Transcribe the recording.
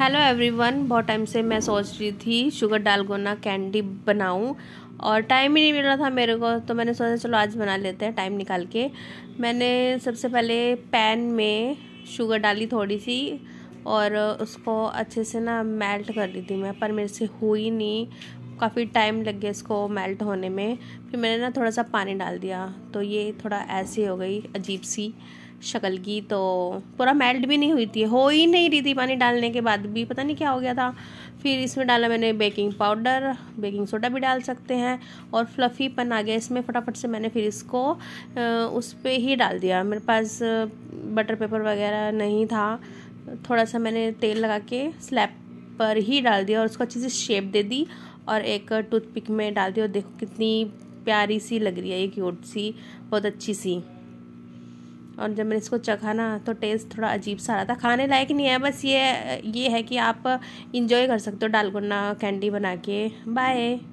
hello everyone बहुत time से मैं सोच रही थी शुगर डालगोना कैंडी बनाऊं और टाइम ही नहीं मिल रहा था मेरे को तो मैंने सोचा चलो आज बना लेते हैं टाइम निकाल के मैंने सबसे पहले पैन में शुगर डाली थोड़ी सी और उसको अच्छे से ना मेल्ट कर ली थी मैं पर मेरे से हुई नहीं काफ़ी टाइम लग गया इसको मेल्ट होने में फिर मैंने ना थोड़ा सा पानी डाल दिया तो ये थोड़ा ऐसी हो गई अजीब सी शक्ल की तो पूरा मेल्ट भी नहीं हुई थी हो ही नहीं रही थी पानी डालने के बाद भी पता नहीं क्या हो गया था फिर इसमें डाला मैंने बेकिंग पाउडर बेकिंग सोडा भी डाल सकते हैं और फ्लफ़ीपन आ गया इसमें फटाफट से मैंने फिर इसको उस पर ही डाल दिया मेरे पास बटर पेपर वगैरह नहीं था थोड़ा सा मैंने तेल लगा के स्लैब पर ही डाल दिया और उसको अच्छी से शेप दे दी और एक टूथपिक में डाल दिया और देखो कितनी प्यारी सी लग रही है ये क्यूट सी बहुत अच्छी सी और जब मैंने इसको चखा ना तो टेस्ट थोड़ा अजीब सा रहा था खाने लायक नहीं है बस ये ये है कि आप इंजॉय कर सकते हो डालगोना कैंडी बना के बाय